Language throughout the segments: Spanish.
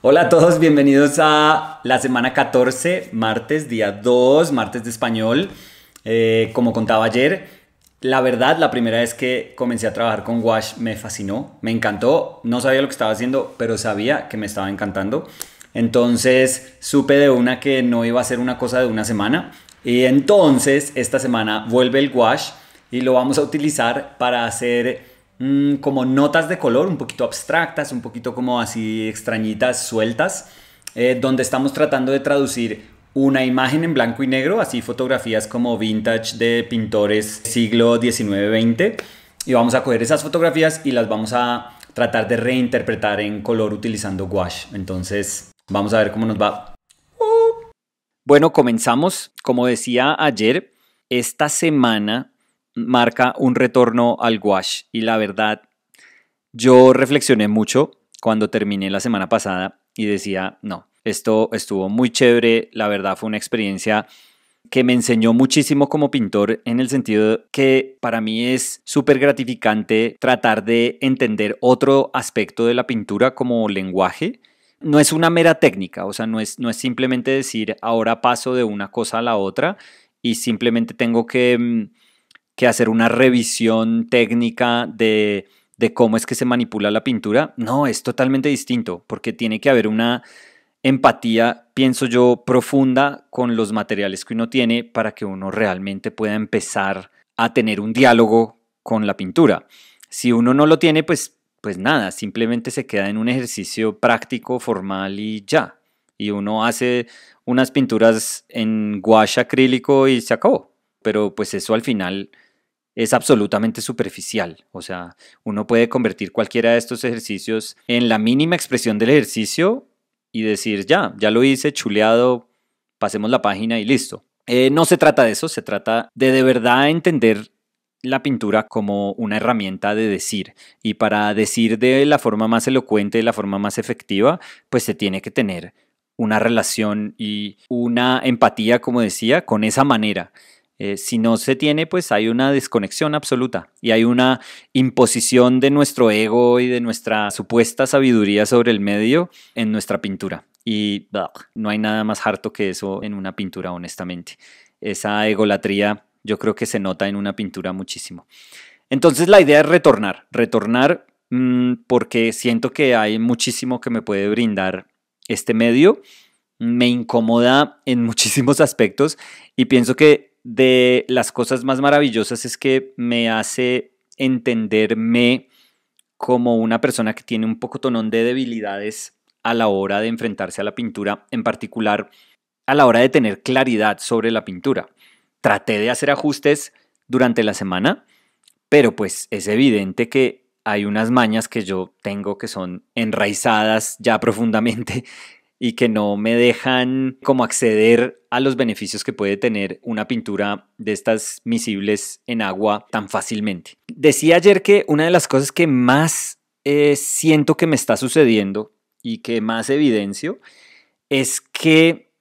Hola a todos, bienvenidos a la semana 14, martes, día 2, martes de español. Eh, como contaba ayer, la verdad, la primera vez que comencé a trabajar con Wash me fascinó, me encantó, no sabía lo que estaba haciendo, pero sabía que me estaba encantando. Entonces supe de una que no iba a ser una cosa de una semana. Y entonces esta semana vuelve el Wash y lo vamos a utilizar para hacer Mm, como notas de color, un poquito abstractas, un poquito como así extrañitas, sueltas, eh, donde estamos tratando de traducir una imagen en blanco y negro, así fotografías como vintage de pintores siglo XIX-XX. Y vamos a coger esas fotografías y las vamos a tratar de reinterpretar en color utilizando gouache. Entonces, vamos a ver cómo nos va. Bueno, comenzamos. Como decía ayer, esta semana marca un retorno al wash. Y la verdad, yo reflexioné mucho cuando terminé la semana pasada y decía, no, esto estuvo muy chévere, la verdad fue una experiencia que me enseñó muchísimo como pintor en el sentido que para mí es súper gratificante tratar de entender otro aspecto de la pintura como lenguaje. No es una mera técnica, o sea, no es, no es simplemente decir ahora paso de una cosa a la otra y simplemente tengo que mm, que hacer una revisión técnica de, cómo es que se manipula la pintura. No, es totalmente distinto, porque tiene que haber una empatía, pienso yo, profunda con los materiales que uno tiene para que uno realmente pueda empezar a tener un diálogo con la pintura. Si uno no lo tiene, pues, pues nada, simplemente se queda en un ejercicio práctico, formal y ya. Y uno hace unas pinturas en gouache acrílico y se acabó. Pero pues eso al final es absolutamente superficial. O sea, uno puede convertir cualquiera de estos ejercicios en la mínima expresión del ejercicio y decir, ya, ya lo hice, chuleado, pasemos la página y listo. Eh, no se trata de eso, se trata de de verdad entender la pintura como una herramienta de decir. Y para decir de la forma más elocuente, de la forma más efectiva, pues se tiene que tener una relación y una empatía, como decía, con esa manera. Eh, si no se tiene, pues hay una desconexión absoluta y hay una imposición de nuestro ego y de nuestra supuesta sabiduría sobre el medio en nuestra pintura. Y no hay nada más harto que eso en una pintura, honestamente. Esa egolatría yo creo que se nota en una pintura muchísimo. Entonces la idea es retornar, retornar mm, porque siento que hay muchísimo que me puede brindar este medio. Me incomoda en muchísimos aspectos y pienso que de las cosas más maravillosas es que me hace entenderme como una persona que tiene un poco tonón de debilidades a la hora de enfrentarse a la pintura, en particular a la hora de tener claridad sobre la pintura. Traté de hacer ajustes durante la semana, pero pues es evidente que hay unas mañas que yo tengo que son enraizadas ya profundamente y que no me dejan como acceder a los beneficios que puede tener una pintura de estas misibles en agua tan fácilmente. Decía ayer que una de las cosas que más eh, siento que me está sucediendo y que más evidencio es que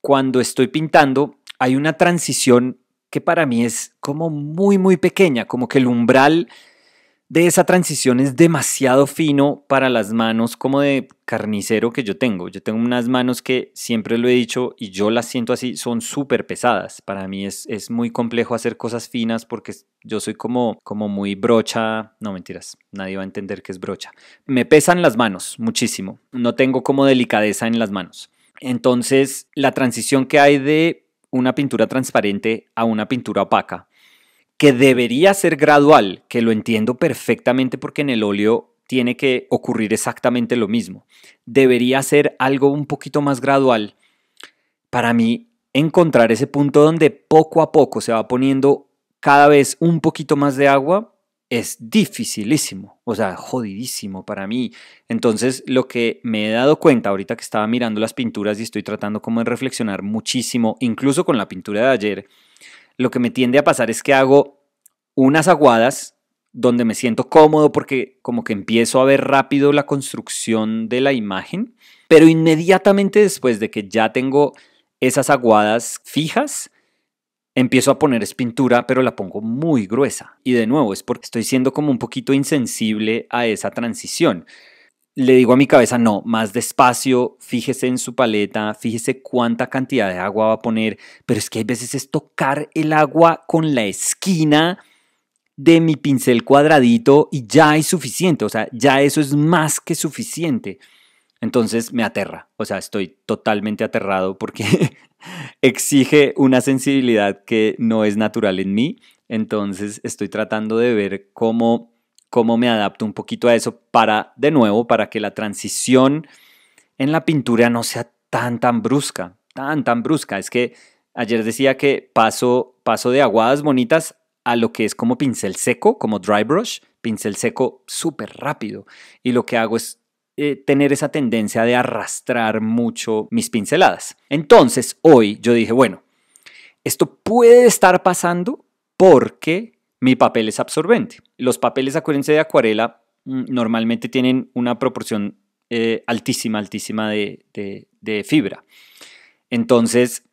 cuando estoy pintando hay una transición que para mí es como muy muy pequeña, como que el umbral de esa transición es demasiado fino para las manos como de carnicero que yo tengo. Yo tengo unas manos que siempre lo he dicho y yo las siento así, son súper pesadas. Para mí es, es muy complejo hacer cosas finas porque yo soy como, como muy brocha. No mentiras, nadie va a entender que es brocha. Me pesan las manos muchísimo. No tengo como delicadeza en las manos. Entonces, la transición que hay de una pintura transparente a una pintura opaca que debería ser gradual, que lo entiendo perfectamente porque en el óleo tiene que ocurrir exactamente lo mismo. Debería ser algo un poquito más gradual. Para mí, encontrar ese punto donde poco a poco se va poniendo cada vez un poquito más de agua es dificilísimo, o sea, jodidísimo para mí. Entonces, lo que me he dado cuenta ahorita que estaba mirando las pinturas y estoy tratando como de reflexionar muchísimo, incluso con la pintura de ayer, lo que me tiende a pasar es que hago unas aguadas donde me siento cómodo porque como que empiezo a ver rápido la construcción de la imagen, pero inmediatamente después de que ya tengo esas aguadas fijas, empiezo a poner es pintura, pero la pongo muy gruesa. Y de nuevo, es porque estoy siendo como un poquito insensible a esa transición le digo a mi cabeza, no, más despacio, fíjese en su paleta, fíjese cuánta cantidad de agua va a poner, pero es que hay veces es tocar el agua con la esquina de mi pincel cuadradito y ya es suficiente, o sea, ya eso es más que suficiente. Entonces me aterra, o sea, estoy totalmente aterrado porque exige una sensibilidad que no es natural en mí, entonces estoy tratando de ver cómo cómo me adapto un poquito a eso para, de nuevo, para que la transición en la pintura no sea tan, tan brusca, tan, tan brusca. Es que ayer decía que paso, paso de aguadas bonitas a lo que es como pincel seco, como dry brush, pincel seco súper rápido. Y lo que hago es eh, tener esa tendencia de arrastrar mucho mis pinceladas. Entonces, hoy yo dije, bueno, esto puede estar pasando porque mi papel es absorbente. Los papeles, acuérdense de acuarela, mm, normalmente tienen una proporción eh, altísima, altísima de, de fibra. Entonces,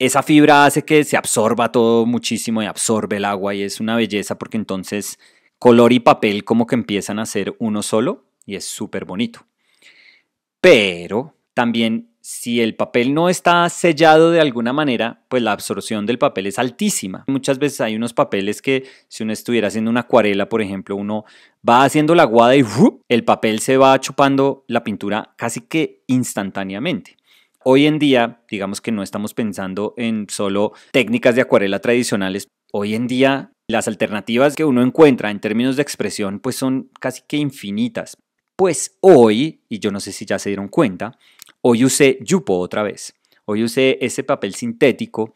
esa fibra hace que se absorba todo muchísimo y absorbe el agua y es una belleza porque entonces color y papel como que empiezan a ser uno solo y es súper bonito. Pero también si el papel no está sellado de alguna manera, pues la absorción del papel es altísima. Muchas veces hay unos papeles que si uno estuviera haciendo una acuarela, por ejemplo, uno va haciendo la guada y el papel se va chupando la pintura casi que instantáneamente. Hoy en día, digamos que no estamos pensando en solo técnicas de acuarela tradicionales. Hoy en día las alternativas que uno encuentra en términos de expresión pues son casi que infinitas. Pues hoy, y yo no sé si ya se dieron cuenta, hoy usé Yupo otra vez. Hoy usé ese papel sintético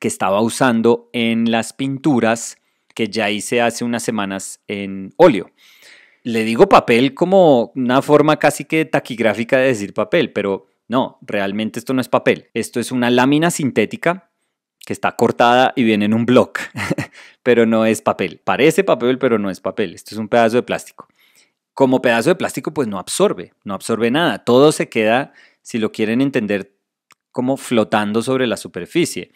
que estaba usando en las pinturas que ya hice hace unas semanas en óleo. Le digo papel como una forma casi que taquigráfica de decir papel, pero no, realmente esto no es papel. Esto es una lámina sintética que está cortada y viene en un bloc, pero no es papel. Parece papel, pero no es papel. Esto es un pedazo de plástico como pedazo de plástico, pues no absorbe, no absorbe nada. Todo se queda, si lo quieren entender, como flotando sobre la superficie.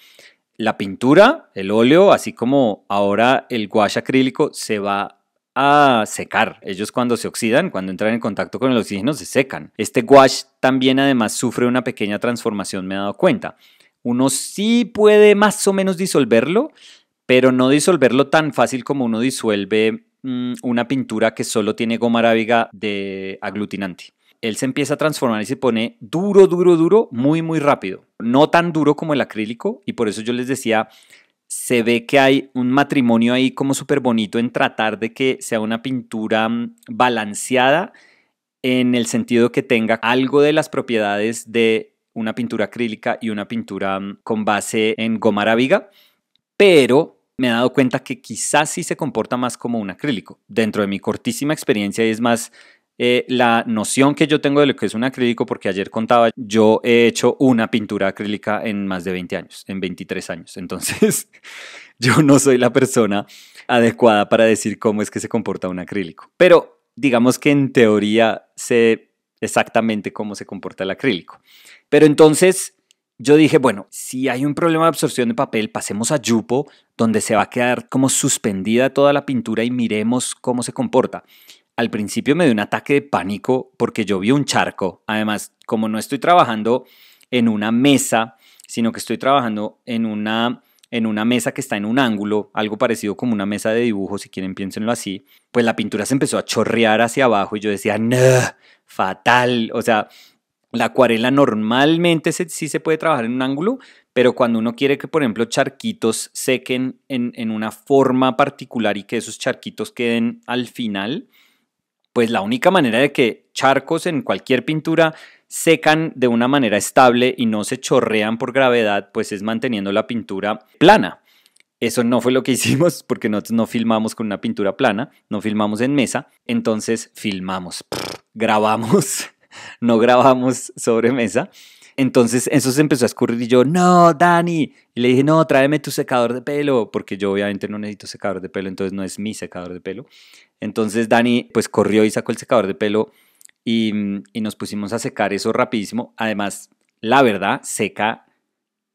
La pintura, el óleo, así como ahora el gouache acrílico, se va a secar. Ellos cuando se oxidan, cuando entran en contacto con el oxígeno, se secan. Este gouache también además sufre una pequeña transformación, me he dado cuenta. Uno sí puede más o menos disolverlo, pero no disolverlo tan fácil como uno disuelve Mm, una pintura que solo tiene goma arábiga de aglutinante. Él se empieza a transformar y se pone duro, duro, duro, muy, muy rápido. No tan duro como el acrílico y por eso yo les decía, se ve que hay un matrimonio ahí como súper bonito en tratar de que sea una pintura mm, balanceada en el sentido que tenga algo de las propiedades de una pintura acrílica y una pintura mm, con base en goma arábiga, pero me he dado cuenta que quizás sí se comporta más como un acrílico. Dentro de mi cortísima experiencia es más eh, la noción que yo tengo de lo que es un acrílico, porque ayer contaba, yo he hecho una pintura acrílica en más de 20 años, en 23 años. Entonces, yo no soy la persona adecuada para decir cómo es que se comporta un acrílico. Pero digamos que en teoría sé exactamente cómo se comporta el acrílico. Pero entonces, yo dije, bueno, si hay un problema de absorción de papel, pasemos a Yupo, donde se va a quedar como suspendida toda la pintura y miremos cómo se comporta. Al principio me dio un ataque de pánico porque yo vi un charco. Además, como no estoy trabajando en una mesa, sino que estoy trabajando en una, en una mesa que está en un ángulo, algo parecido como una mesa de dibujo, si quieren piénsenlo así, pues la pintura se empezó a chorrear hacia abajo y yo decía, no, fatal. O sea, la acuarela normalmente sí se puede trabajar en un ángulo, pero cuando uno quiere que, por ejemplo, charquitos sequen en, en, una forma particular y que esos charquitos queden al final, pues la única manera de que charcos en cualquier pintura secan de una manera estable y no se chorrean por gravedad, pues es manteniendo la pintura plana. Eso no fue lo que hicimos porque nosotros no filmamos con una pintura plana, no filmamos en mesa, entonces filmamos, grabamos no grabamos sobre mesa. Entonces eso se empezó a escurrir y yo, no, Dani. le dije, no, tráeme tu secador de pelo, porque yo obviamente no necesito secador de pelo, entonces no es mi secador de pelo. Entonces Dani pues corrió y sacó el secador de pelo y, y nos pusimos a secar eso rapidísimo. Además, la verdad, seca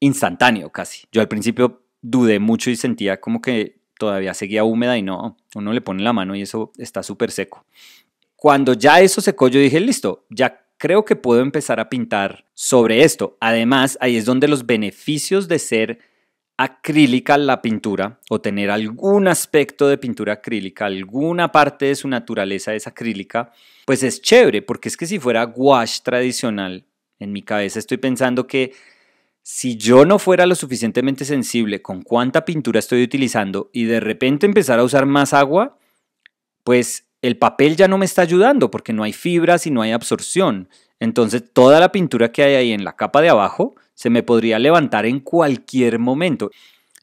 instantáneo casi. Yo al principio dudé mucho y sentía como que todavía seguía húmeda y no, uno le pone la mano y eso está súper seco. Cuando ya eso secó, yo dije, listo, ya creo que puedo empezar a pintar sobre esto. Además, ahí es donde los beneficios de ser acrílica la pintura o tener algún aspecto de pintura acrílica, alguna parte de su naturaleza es acrílica, pues es chévere, porque es que si fuera gouache tradicional, en mi cabeza estoy pensando que si yo no fuera lo suficientemente sensible con cuánta pintura estoy utilizando y de repente empezar a usar más agua, pues el papel ya no me está ayudando porque no hay fibras y no hay absorción. Entonces toda la pintura que hay ahí en la capa de abajo se me podría levantar en cualquier momento.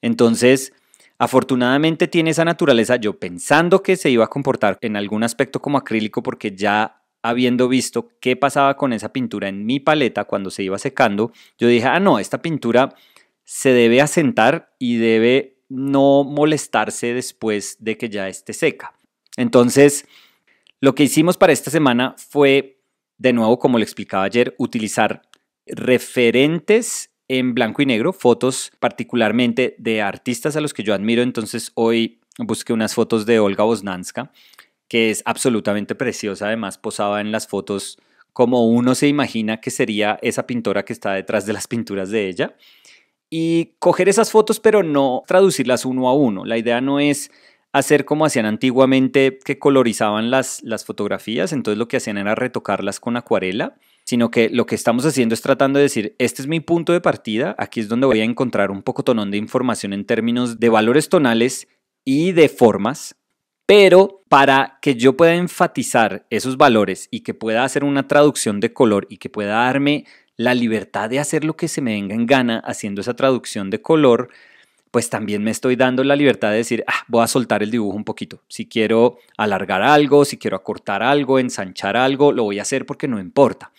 Entonces, afortunadamente tiene esa naturaleza. Yo pensando que se iba a comportar en algún aspecto como acrílico porque ya habiendo visto qué pasaba con esa pintura en mi paleta cuando se iba secando, yo dije, ah, no, esta pintura se debe asentar y debe no molestarse después de que ya esté seca. Entonces, lo que hicimos para esta semana fue, de nuevo, como le explicaba ayer, utilizar referentes en blanco y negro, fotos particularmente de artistas a los que yo admiro. Entonces, hoy busqué unas fotos de Olga Bosnanska, que es absolutamente preciosa, además posaba en las fotos como uno se imagina que sería esa pintora que está detrás de las pinturas de ella. Y coger esas fotos, pero no traducirlas uno a uno. La idea no es hacer como hacían antiguamente, que colorizaban las, las fotografías, entonces lo que hacían era retocarlas con acuarela, sino que lo que estamos haciendo es tratando de decir, este es mi punto de partida, aquí es donde voy a encontrar un poco tonón de información en términos de valores tonales y de formas, pero para que yo pueda enfatizar esos valores y que pueda hacer una traducción de color y que pueda darme la libertad de hacer lo que se me venga en gana haciendo esa traducción de color, pues también me estoy dando la libertad de decir, ah, voy a soltar el dibujo un poquito. Si quiero alargar algo, si quiero acortar algo, ensanchar algo, lo voy a hacer porque no importa.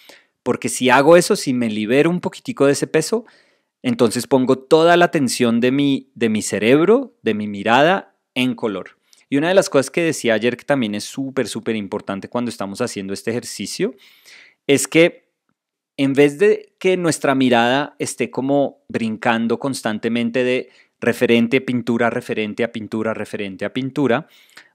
Porque si hago eso, si me libero un poquitico de ese peso, entonces pongo toda la atención de mi, de mi cerebro, de mi mirada en color. Y una de las cosas que decía ayer que también es súper, súper importante cuando estamos haciendo este ejercicio, es que en vez de que nuestra mirada esté como brincando constantemente de referente pintura, referente a pintura, referente a pintura,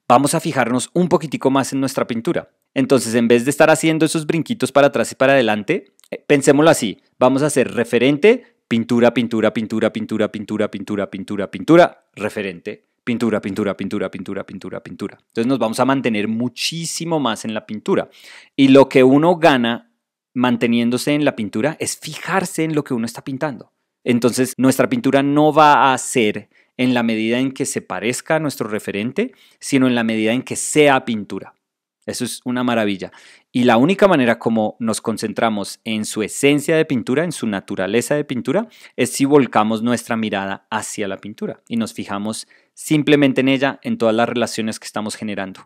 vamos a fijarnos un poquitico más en nuestra pintura. Entonces, en vez de estar haciendo esos brinquitos para atrás y para adelante, pensémoslo así, vamos a hacer referente, pintura, pintura, pintura, pintura, pintura, pintura, pintura, pintura, referente, pintura, pintura, pintura, pintura, pintura, pintura. Entonces nos vamos a mantener muchísimo más en la pintura. Y lo que uno gana manteniéndose en la pintura es fijarse en lo que uno está pintando. Entonces, nuestra pintura no va a ser en la medida en que se parezca a nuestro referente, sino en la medida en que sea pintura. Eso es una maravilla. Y la única manera como nos concentramos en su esencia de pintura, en su naturaleza de pintura, es si volcamos nuestra mirada hacia la pintura y nos fijamos simplemente en ella, en todas las relaciones que estamos generando.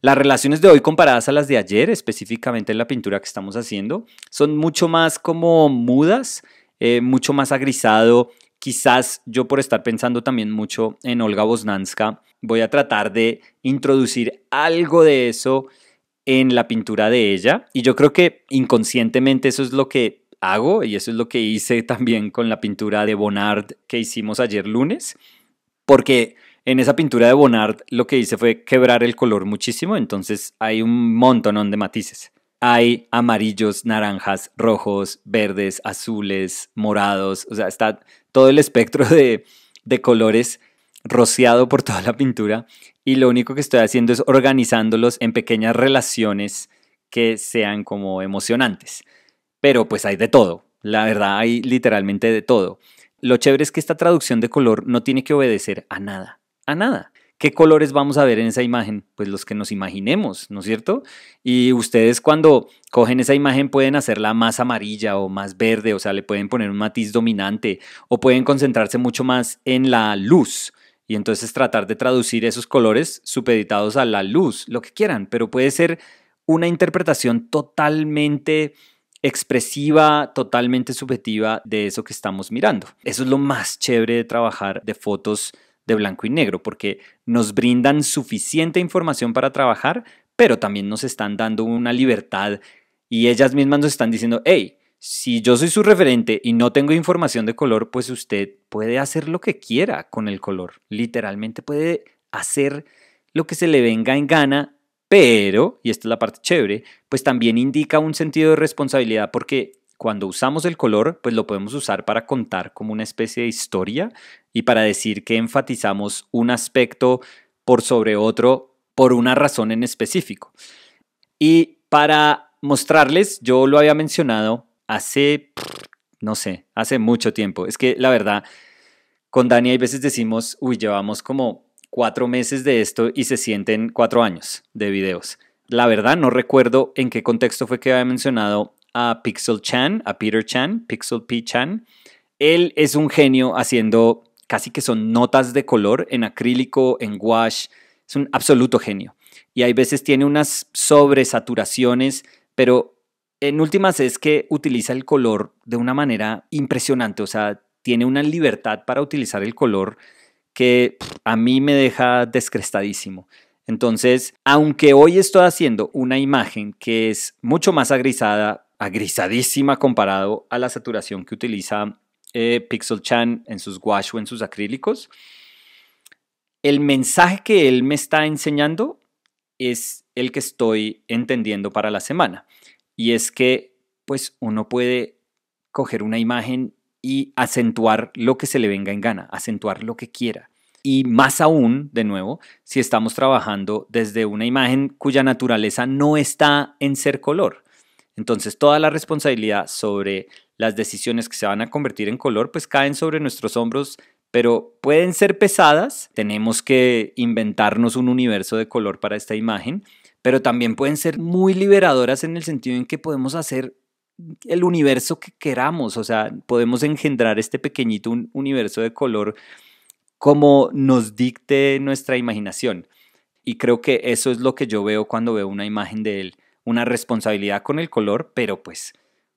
Las relaciones de hoy comparadas a las de ayer, específicamente en la pintura que estamos haciendo, son mucho más como mudas eh, mucho más agrisado. Quizás yo por estar pensando también mucho en Olga Bosnanska, voy a tratar de introducir algo de eso en la pintura de ella. Y yo creo que inconscientemente eso es lo que hago y eso es lo que hice también con la pintura de Bonnard que hicimos ayer lunes, porque en esa pintura de Bonnard lo que hice fue quebrar el color muchísimo, entonces hay un montón de matices hay amarillos, naranjas, rojos, verdes, azules, morados, o sea, está todo el espectro de, colores rociado por toda la pintura y lo único que estoy haciendo es organizándolos en pequeñas relaciones que sean como emocionantes. Pero pues hay de todo, la verdad hay literalmente de todo. Lo chévere es que esta traducción de color no tiene que obedecer a nada, a nada. ¿Qué colores vamos a ver en esa imagen? Pues los que nos imaginemos, ¿no es cierto? Y ustedes cuando cogen esa imagen pueden hacerla más amarilla o más verde, o sea, le pueden poner un matiz dominante o pueden concentrarse mucho más en la luz y entonces tratar de traducir esos colores supeditados a la luz, lo que quieran, pero puede ser una interpretación totalmente expresiva, totalmente subjetiva de eso que estamos mirando. Eso es lo más chévere de trabajar de fotos de blanco y negro, porque nos brindan suficiente información para trabajar, pero también nos están dando una libertad y ellas mismas nos están diciendo, hey, si yo soy su referente y no tengo información de color, pues usted puede hacer lo que quiera con el color. Literalmente puede hacer lo que se le venga en gana, pero, y esta es la parte chévere, pues también indica un sentido de responsabilidad porque cuando usamos el color, pues lo podemos usar para contar como una especie de historia y para decir que enfatizamos un aspecto por sobre otro por una razón en específico. Y para mostrarles, yo lo había mencionado hace, no sé, hace mucho tiempo. Es que la verdad, con Dani hay veces decimos, uy, llevamos como cuatro meses de esto y se sienten cuatro años de videos. La verdad, no recuerdo en qué contexto fue que había mencionado a Pixel Chan, a Peter Chan, Pixel P Chan. Él es un genio haciendo casi que son notas de color en acrílico, en gouache. Es un absoluto genio. Y hay veces tiene unas sobresaturaciones, pero en últimas es que utiliza el color de una manera impresionante. O sea, tiene una libertad para utilizar el color que a mí me deja descrestadísimo. Entonces, aunque hoy estoy haciendo una imagen que es mucho más agrisada, agrisadísima comparado a la saturación que utiliza eh, Pixel Chan en sus gouache o en sus acrílicos. El mensaje que él me está enseñando es el que estoy entendiendo para la semana. Y es que, pues, uno puede coger una imagen y acentuar lo que se le venga en gana, acentuar lo que quiera. Y más aún, de nuevo, si estamos trabajando desde una imagen cuya naturaleza no está en ser color. Entonces toda la responsabilidad sobre las decisiones que se van a convertir en color pues caen sobre nuestros hombros, pero pueden ser pesadas, tenemos que inventarnos un universo de color para esta imagen, pero también pueden ser muy liberadoras en el sentido en que podemos hacer el universo que queramos, o sea, podemos engendrar este pequeñito universo de color como nos dicte nuestra imaginación. Y creo que eso es lo que yo veo cuando veo una imagen de él una responsabilidad con el color, pero pues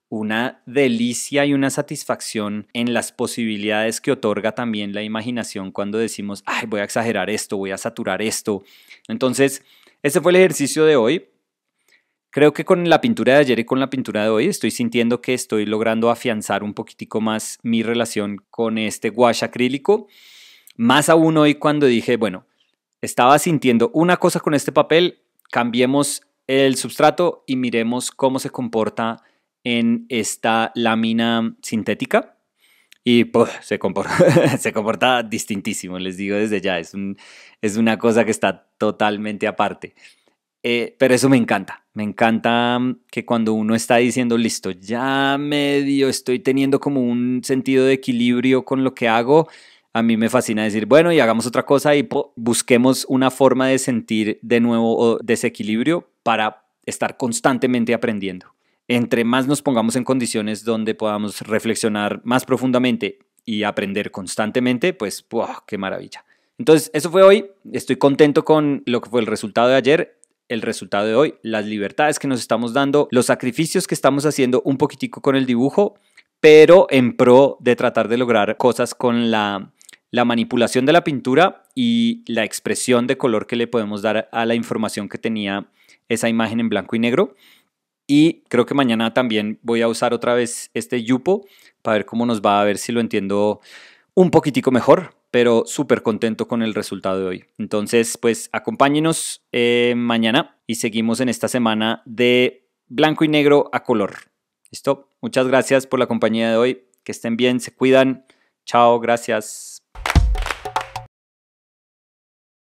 una delicia y una satisfacción en las posibilidades que otorga también la imaginación cuando decimos, ay, voy a exagerar esto, voy a saturar esto. Entonces, ese fue el ejercicio de hoy. Creo que con la pintura de ayer y con la pintura de hoy estoy sintiendo que estoy logrando afianzar un poquitico más mi relación con este gouache acrílico. Más aún hoy cuando dije, bueno, estaba sintiendo una cosa con este papel, cambiemos el substrato y miremos cómo se comporta en esta lámina sintética. Y pues, se, comporta, se distintísimo, les digo desde ya, es, es una cosa que está totalmente aparte. Eh, pero eso me encanta, me encanta mm, que cuando uno está diciendo, listo, ya medio estoy teniendo como un sentido de equilibrio con lo que hago, a mí me fascina decir, bueno, y hagamos otra cosa y busquemos una forma de sentir de nuevo desequilibrio para estar constantemente aprendiendo. Entre más nos pongamos en condiciones donde podamos reflexionar más profundamente y aprender constantemente, pues ¡buah, qué maravilla! Entonces, eso fue hoy. Estoy contento con lo que fue el resultado de ayer, el resultado de hoy, las libertades que nos estamos dando, los sacrificios que estamos haciendo un poquitico con el dibujo, pero en pro de tratar de lograr cosas con la, la manipulación de la pintura y la expresión de color que le podemos dar a la información que tenía esa imagen en blanco y negro. Y creo que mañana también voy a usar otra vez este Yupo para ver cómo nos va, a ver si lo entiendo un poquitico mejor, pero súper contento con el resultado de hoy. Entonces, pues acompáñenos eh, mañana y seguimos en esta semana de blanco y negro a color. ¿Listo? Muchas gracias por la compañía de hoy. Que estén bien, se cuidan. Chao, gracias.